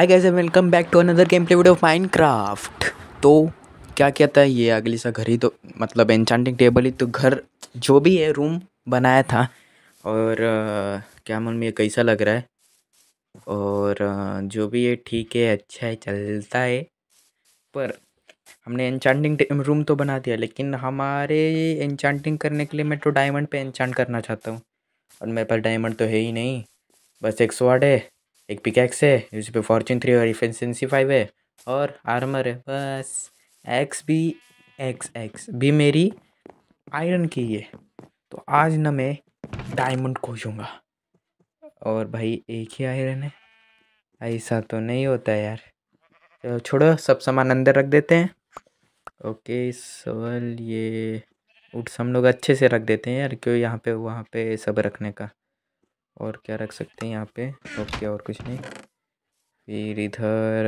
Hi guys and welcome back to another game play video Minecraft तो क्या कहता है ये अगली सा घर ही तो मतलब एनचांटिंग टेबल ही तो घर जो भी है रूम बनाया था और आ, क्या मन में ये कैसा लग रहा है और आ, जो भी है ठीक है अच्छा है चलता है पर हमने एनचांटिंग रूम तो बना दिया लेकिन हमारे एनचांटिंग करने के लिए मैं तो डायमंड पे एनचांट करना चाहता हूँ और मेरे पास डायमंड तो है ही नहीं बस एक स्वाड है एक पिकैक्स है उसी पे फॉर्चून थ्री और इफेंसेंसी फाइव है और आर्मर है बस एक्स भी एक्स एक्स भी मेरी आयरन की है तो आज ना मैं डायमंड खोजूंगा और भाई एक ही आयरन है ऐसा तो नहीं होता यार चलो छोड़ो सब सामान अंदर रख देते हैं ओके सवाल ये उठ हम लोग अच्छे से रख देते हैं यार क्यों यहाँ पे वहाँ पे सब रखने का और क्या रख सकते हैं यहाँ पे ओके और कुछ नहीं फिर इधर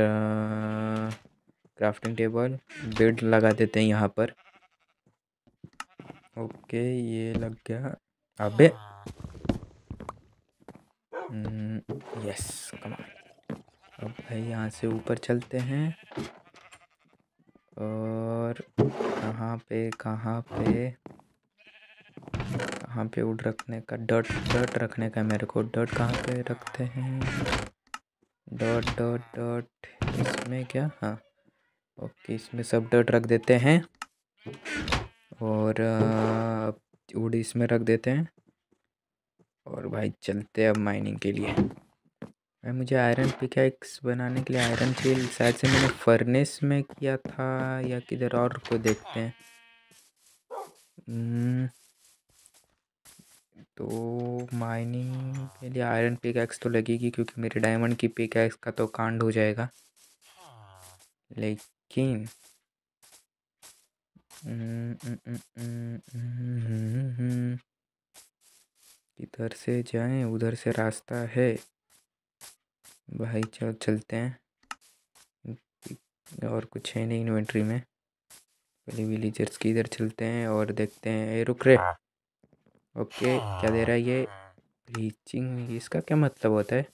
क्राफ्टिंग टेबल बेड लगा देते हैं यहाँ पर ओके ये लग गया अबे यस हम्म, कमाल अब भाई यहाँ से ऊपर चलते हैं और कहाँ पे कहाँ पे कहाँ पे उड रखने का डॉट डॉट रखने का मेरे को डॉट कहाँ पे रखते हैं डॉट डॉट डॉट इसमें क्या हाँ ओके इसमें सब डॉट रख देते हैं और उड़ इसमें रख देते हैं और भाई चलते हैं अब माइनिंग के लिए भाई मुझे आयरन पिकैक्स बनाने के लिए आयरन चाहिए शायद से मैंने फर्नेस में किया था या किधर और को देखते हैं hmm, तो माइनिंग के लिए आयरन पिकैक्स तो लगेगी क्योंकि मेरे डायमंड की पिकैक्स का तो कांड हो जाएगा लेकिन किधर से जाएं उधर से रास्ता है भाई चल चलते हैं और कुछ है नहीं इन्वेंट्री में पहले विलेजर्स की इधर चलते हैं और देखते हैं रुक रहे हाँ। ओके क्या दे रहा है ये ब्लीचिंग इसका क्या मतलब होता है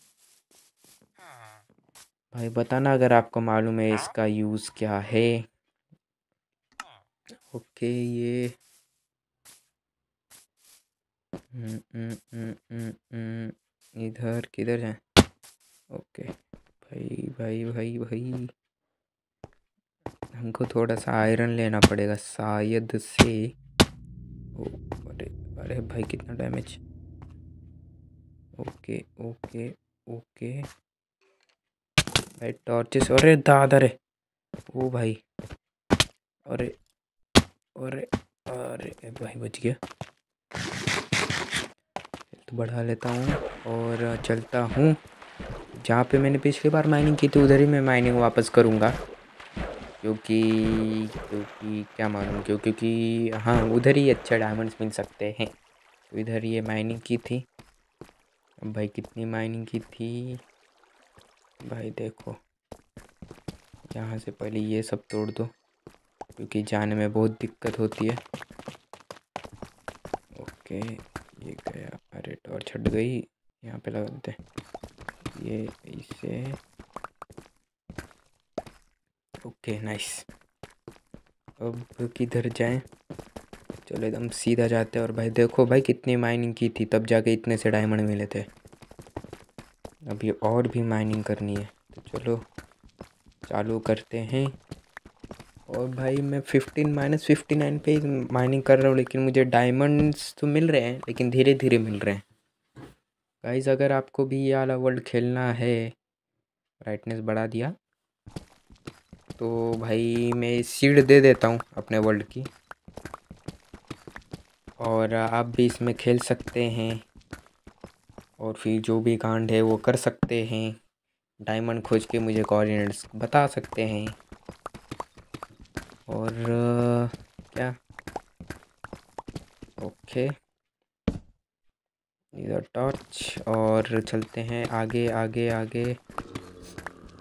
भाई बताना अगर आपको मालूम है इसका यूज़ क्या है ओके ये हम्म, हम्म, हम्म, इधर किधर है ओके भाई भाई भाई भाई हमको थोड़ा सा आयरन लेना पड़ेगा शायद से ओ अरे भाई कितना डैमेज ओके ओके ओके भाई टॉर्चेस अरे दादा रे ओ भाई अरे अरे अरे भाई बच गया तो बढ़ा लेता हूँ और चलता हूँ जहाँ पे मैंने पिछली बार माइनिंग की थी उधर ही मैं माइनिंग वापस करूँगा क्योंकि क्योंकि क्या मालूम क्यों क्योंकि हाँ उधर ही अच्छे डायमंड्स मिल सकते हैं तो इधर ये माइनिंग की थी अब भाई कितनी माइनिंग की थी भाई देखो यहाँ से पहले ये सब तोड़ दो क्योंकि जाने में बहुत दिक्कत होती है ओके ये गया अरे टॉर्च हट गई यहाँ पे लगाते ये इसे ओके नाइस अब किधर जाएं चलो एकदम सीधा जाते हैं और भाई देखो भाई कितनी माइनिंग की थी तब जाके इतने से डायमंड मिले थे अभी और भी माइनिंग करनी है तो चलो चालू करते हैं और भाई मैं फिफ्टीन माइनस फिफ्टी नाइन पर माइनिंग कर रहा हूँ लेकिन मुझे डायमंड्स तो मिल रहे हैं लेकिन धीरे धीरे मिल रहे हैं गाइज अगर आपको भी ये आला वर्ल्ड खेलना है ब्राइटनेस बढ़ा दिया तो भाई मैं सीड दे देता हूँ अपने वर्ल्ड की और आप भी इसमें खेल सकते हैं और फिर जो भी कांड है वो कर सकते हैं डायमंड खोज के मुझे कोऑर्डिनेट्स बता सकते हैं और क्या ओके इधर टॉर्च और चलते हैं आगे आगे आगे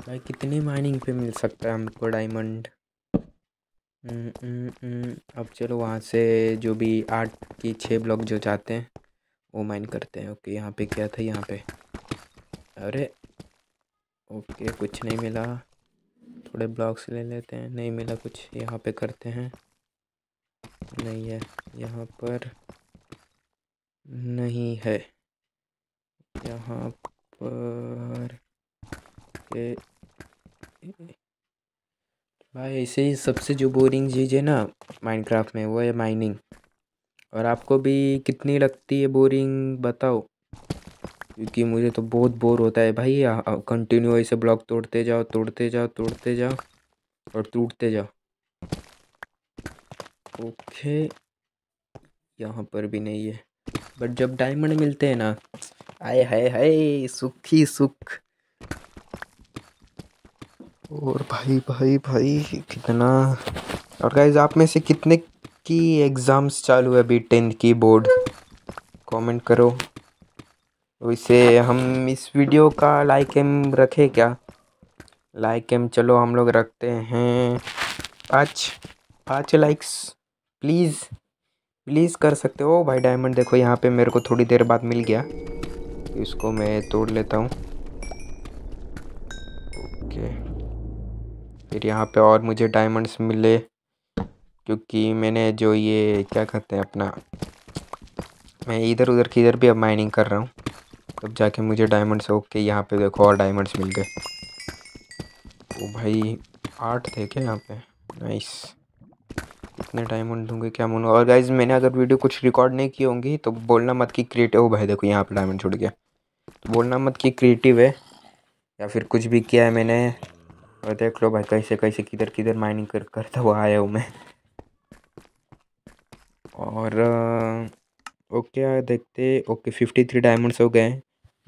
भाई कितने माइनिंग पे मिल सकता है हमको डायमंड हम्म, हम्म, हम्म। अब चलो वहाँ से जो भी आठ की छः ब्लॉक जो जाते हैं वो माइन करते हैं ओके यहाँ पे क्या था यहाँ पे अरे ओके कुछ नहीं मिला थोड़े ब्लॉक्स ले लेते हैं नहीं मिला कुछ यहाँ पे करते हैं नहीं है यहाँ पर नहीं है यहाँ पर के भाई ऐसे ही सबसे जो बोरिंग चीज़ है ना माइनक्राफ्ट में वो है माइनिंग और आपको भी कितनी लगती है बोरिंग बताओ क्योंकि मुझे तो बहुत बोर होता है भाई कंटिन्यू ऐसे ब्लॉक तोड़ते जाओ तोड़ते जाओ तोड़ते जाओ और टूटते जाओ ओके यहाँ पर भी नहीं है बट जब डायमंड मिलते हैं ना आए हाय हाय सुखी सुख और भाई भाई भाई कितना और गाइज आप में से कितने की एग्ज़ाम्स चालू है अभी टेंथ की बोर्ड कमेंट करो वैसे हम इस वीडियो का लाइक एम रखें क्या लाइक एम चलो हम लोग रखते हैं पाँच पाँच लाइक्स प्लीज़ प्लीज़ कर सकते हो भाई डायमंड देखो यहाँ पे मेरे को थोड़ी देर बाद मिल गया इसको मैं तोड़ लेता हूँ ओके फिर यहाँ पे और मुझे डायमंड्स मिले क्योंकि मैंने जो ये क्या कहते हैं अपना मैं इधर उधर की इधर भी अब माइनिंग कर रहा हूँ तब जाके मुझे डायमंड्स ओके यहाँ पे देखो और डायमंड्स मिल गए ओ भाई आठ थे क्या यहाँ पे नाइस इतने डायमंड दूंगे क्या मोनो और गाइज मैंने अगर वीडियो कुछ रिकॉर्ड नहीं की होंगी तो बोलना मत कि क्रिएटिव ओ भाई देखो यहाँ पे डायमंड छुट गया तो बोलना मत कि क्रिएटिव है या फिर कुछ भी किया है मैंने और देख लो भाई कैसे कैसे किधर किधर माइनिंग कर करता हुआ आया हूँ मैं और ओके यार देखते ओके फिफ्टी थ्री डायमंड्स हो गए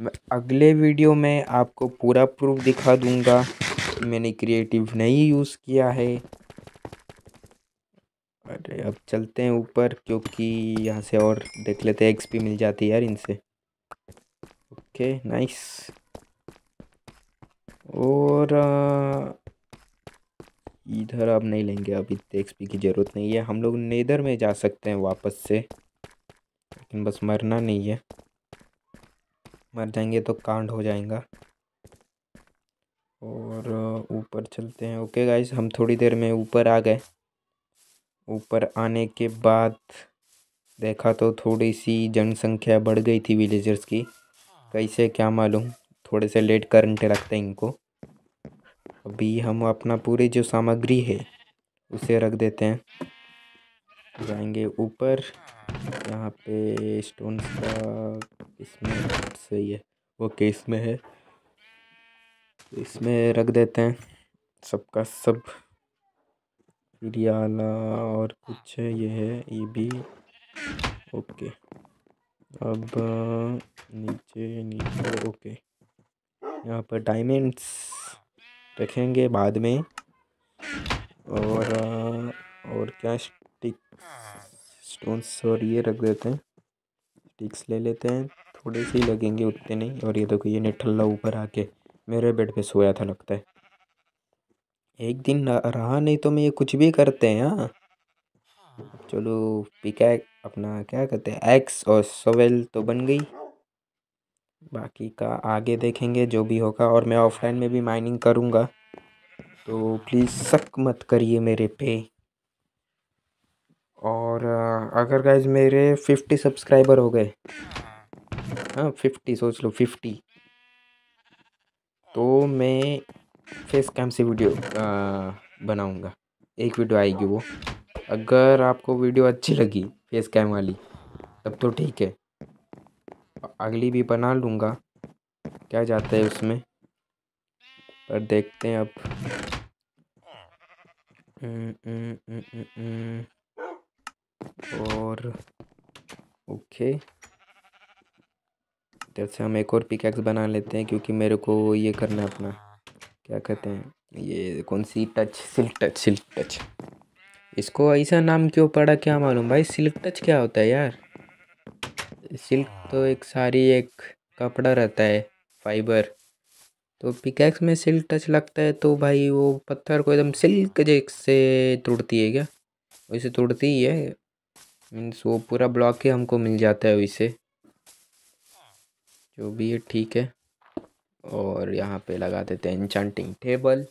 मैं अगले वीडियो में आपको पूरा प्रूफ दिखा दूंगा मैंने क्रिएटिव नहीं यूज़ किया है अरे अब चलते हैं ऊपर क्योंकि यहाँ से और देख लेते हैं एक्सपी मिल जाती है यार इनसे ओके नाइस और इधर अब नहीं लेंगे अब इतने तो की ज़रूरत नहीं है हम लोग नेदर में जा सकते हैं वापस से लेकिन बस मरना नहीं है मर जाएंगे तो कांड हो जाएगा और ऊपर चलते हैं ओके गाइस हम थोड़ी देर में ऊपर आ गए ऊपर आने के बाद देखा तो थोड़ी सी जनसंख्या बढ़ गई थी विलेजर्स की कैसे क्या मालूम थोड़े से लेट करंट रखते हैं इनको अभी हम अपना पूरी जो सामग्री है उसे रख देते हैं जाएंगे ऊपर यहाँ पे स्टोन का इसमें सही है ओके इसमें है इसमें रख देते हैं सबका सब फिर और कुछ है ये है ये भी ओके अब नीचे नीचे ओके यहाँ पर डायमंड्स रखेंगे बाद में और और क्या स्टिक स्टोन्स और ये रख देते हैं स्टिक्स ले लेते हैं थोड़े से ही लगेंगे उतने नहीं और ये देखो ये निठल्ला ऊपर आके मेरे बेड पे सोया था लगता है एक दिन रहा नहीं तो मैं ये कुछ भी करते हैं हाँ चलो पिकैक अपना क्या कहते हैं एक्स और सोवेल तो बन गई बाकी का आगे देखेंगे जो भी होगा और मैं ऑफलाइन में भी माइनिंग करूँगा तो प्लीज़ शक मत करिए मेरे पे और अगर गाइज मेरे फिफ्टी सब्सक्राइबर हो गए हाँ फिफ्टी सोच लो फिफ्टी तो मैं फेस कैम से वीडियो बनाऊँगा एक वीडियो आएगी वो अगर आपको वीडियो अच्छी लगी फेस कैम वाली तब तो ठीक है अगली भी बना लूँगा क्या जाता है उसमें पर देखते हैं अब हम्म, हम्म, हम्म, और ओके इधर से हम एक और पिकैक्स बना लेते हैं क्योंकि मेरे को ये करना है अपना क्या कहते हैं ये कौन सी touch silk touch silk touch इसको ऐसा नाम क्यों पड़ा क्या मालूम भाई सिल्क टच क्या होता है यार सिल्क तो एक सारी एक कपड़ा रहता है फाइबर तो पिकैक्स में सिल्क टच लगता है तो भाई वो पत्थर को एकदम सिल्क से तोड़ती है क्या वैसे तोड़ती ही है मीन्स वो पूरा ब्लॉक ही हमको मिल जाता है वैसे जो भी है ठीक है और यहाँ पे लगा देते हैं इंचांटिंग टेबल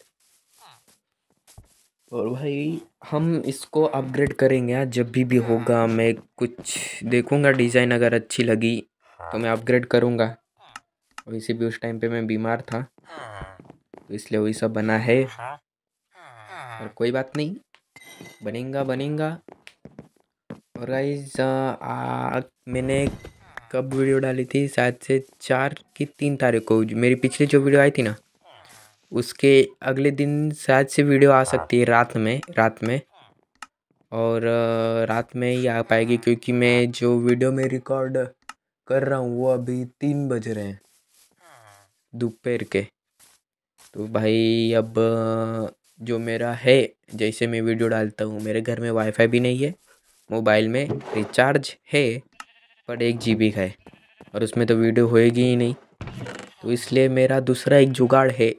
और भाई हम इसको अपग्रेड करेंगे यार जब भी भी हाँ। होगा मैं कुछ देखूंगा डिज़ाइन अगर अच्छी लगी तो हाँ। मैं अपग्रेड करूंगा वैसे भी उस टाइम पे मैं बीमार था तो इसलिए वही सब बना है हाँ। और कोई बात नहीं बनेगा बनेगा और गाइज मैंने कब वीडियो डाली थी शायद से चार की तीन तारीख को मेरी पिछली जो वीडियो आई थी ना उसके अगले दिन शायद से वीडियो आ सकती है हाँ। रात में रात में और रात में ही आ पाएगी क्योंकि मैं जो वीडियो में रिकॉर्ड कर रहा हूँ वो अभी तीन बज रहे हैं दोपहर के तो भाई अब जो मेरा है जैसे मैं वीडियो डालता हूँ मेरे घर में वाईफाई भी नहीं है मोबाइल में रिचार्ज है पर एक जी का है और उसमें तो वीडियो होएगी ही नहीं तो इसलिए मेरा दूसरा एक जुगाड़ है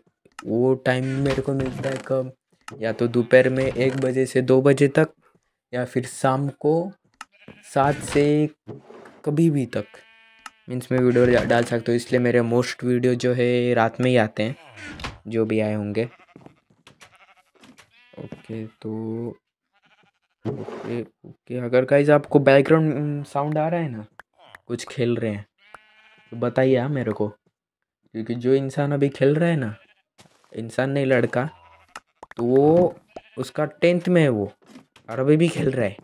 वो टाइम मेरे को मिलता है कब या तो दोपहर में एक बजे से दो बजे तक या फिर शाम को सात से कभी भी तक मीन्स मैं वीडियो डाल सकता हूँ इसलिए मेरे मोस्ट वीडियो जो है रात में ही आते हैं जो भी आए होंगे ओके तो ओके ओके अगर गाइज आपको बैकग्राउंड साउंड आ रहा है ना कुछ खेल रहे हैं तो बताइए आप मेरे को क्योंकि जो इंसान अभी खेल रहा है ना इंसान नहीं लड़का तो वो उसका टेंथ में है वो और अभी भी खेल रहा है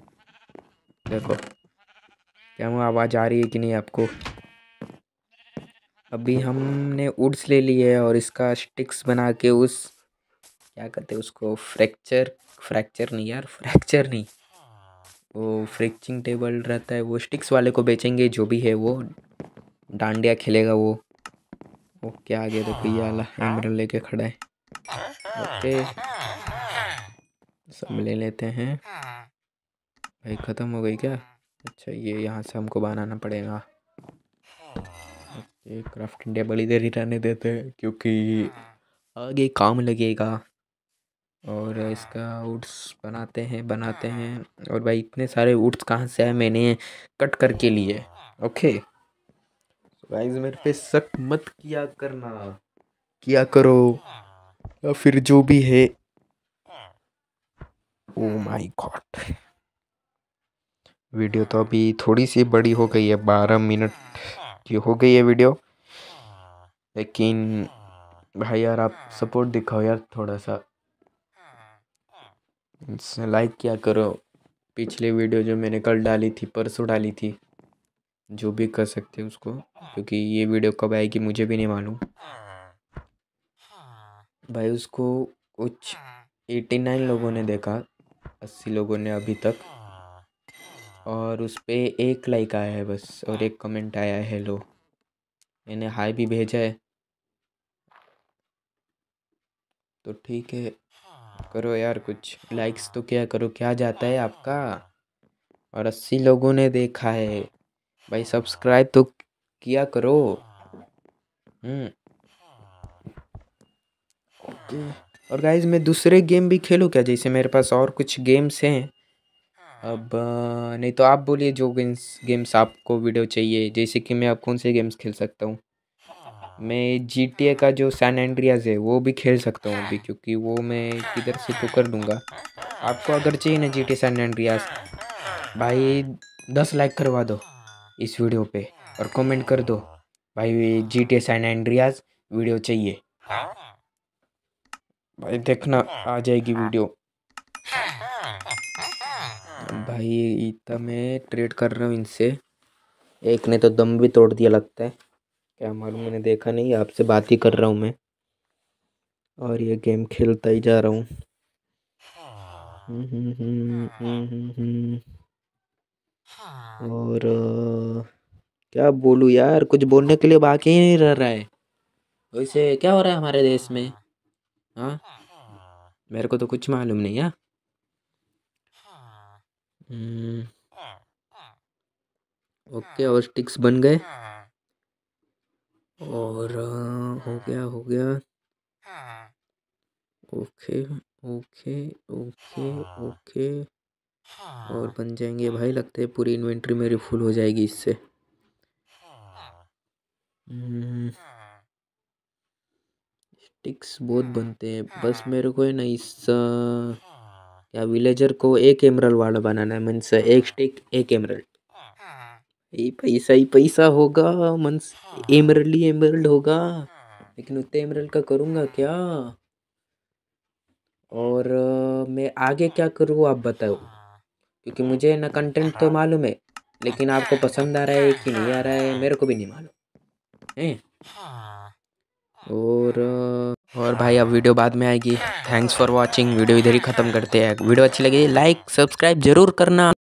देखो क्या वो आवाज़ आ रही है कि नहीं आपको अभी हमने उड्स ले ली है और इसका स्टिक्स बना के उस क्या कहते हैं उसको फ्रैक्चर फ्रैक्चर नहीं यार फ्रैक्चर नहीं वो फ्रैक्चिंग टेबल रहता है वो स्टिक्स वाले को बेचेंगे जो भी है वो डांडिया खेलेगा वो ओके आगे देखो ये आला एमरल लेके खड़ा है ओके सब ले लेते हैं भाई ख़त्म हो गई क्या अच्छा ये यहाँ से हमको बनाना पड़ेगा ओके क्राफ्टिंग टेबल इधर ही रहने देते हैं क्योंकि आगे काम लगेगा और इसका उड्स बनाते हैं बनाते हैं और भाई इतने सारे उड्स कहाँ से आए मैंने कट करके लिए ओके गाइस मेरे पे शक मत किया करना किया करो या फिर जो भी है ओ माय गॉड वीडियो तो अभी थोड़ी सी बड़ी हो गई है बारह मिनट की हो गई है वीडियो लेकिन भाई यार आप सपोर्ट दिखाओ यार थोड़ा सा लाइक किया करो पिछले वीडियो जो मैंने कल डाली थी परसों डाली थी जो भी कर सकते हैं उसको क्योंकि ये वीडियो कब आएगी मुझे भी नहीं मालूम भाई उसको कुछ एटी नाइन लोगों ने देखा अस्सी लोगों ने अभी तक और उस पर एक लाइक आया है बस और एक कमेंट आया है हेलो मैंने हाई भी भेजा है तो ठीक है करो यार कुछ लाइक्स तो क्या करो क्या जाता है आपका और अस्सी लोगों ने देखा है भाई सब्सक्राइब तो किया करो हम्म ओके और गाइज मैं दूसरे गेम भी खेलूँ क्या जैसे मेरे पास और कुछ गेम्स हैं अब नहीं तो आप बोलिए जो गेम्स गेम्स आपको वीडियो चाहिए जैसे कि मैं आप कौन से गेम्स खेल सकता हूँ मैं जी टी ए का जो सैन एंड्रियाज है वो भी खेल सकता हूँ अभी क्योंकि वो मैं किधर से तो कर लूँगा आपको अगर चाहिए ना जी टी सैन एंड्रियाज भाई दस लाइक करवा दो इस वीडियो पे और कमेंट कर दो भाई G T S and Andreas video चाहिए भाई देखना आ जाएगी वीडियो भाई इतना मैं ट्रेड कर रहा हूँ इनसे एक ने तो दम भी तोड़ दिया लगता है क्या मालूम मैंने देखा नहीं आपसे बात ही कर रहा हूँ मैं और ये गेम खेलता ही जा रहा हूँ हम्म, हम्म, हम्म, हाँ। और क्या बोलूँ यार कुछ बोलने के लिए बाकी ही नहीं रह रहा है वैसे क्या हो रहा है हमारे देश में हाँ मेरे को तो कुछ मालूम नहीं है हम्म। ओके और स्टिक्स बन गए और हो गया हो गया ओके ओके ओके ओके और हाँ। बन जाएंगे भाई लगता है पूरी इन्वेंट्री मेरी फुल हो जाएगी इससे हाँ। हम्म। हम्म। स्टिक्स बहुत हम्म। बनते हैं बस हाँ। मेरे को है ना इस क्या विलेजर को एक एमरल वाला बनाना है मन से एक स्टिक एक एमरल ये पैसा ही पैसा होगा मन एमरल ही एमरल्ड होगा लेकिन उतने एमरल का करूँगा क्या और मैं आगे क्या करूँ आप बताओ क्योंकि मुझे ना कंटेंट तो मालूम है लेकिन आपको पसंद आ रहा है कि नहीं आ रहा है मेरे को भी नहीं मालूम है और और भाई अब वीडियो बाद में आएगी थैंक्स फॉर वाचिंग वीडियो इधर ही ख़त्म करते हैं वीडियो अच्छी लगी लाइक सब्सक्राइब ज़रूर करना